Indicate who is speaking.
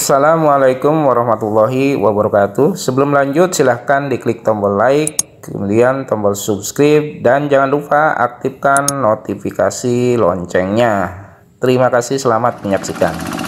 Speaker 1: Assalamualaikum warahmatullahi wabarakatuh. Sebelum lanjut silahkan diklik tombol like, kemudian tombol subscribe, dan jangan lupa aktifkan notifikasi loncengnya. Terima kasih, selamat menyaksikan.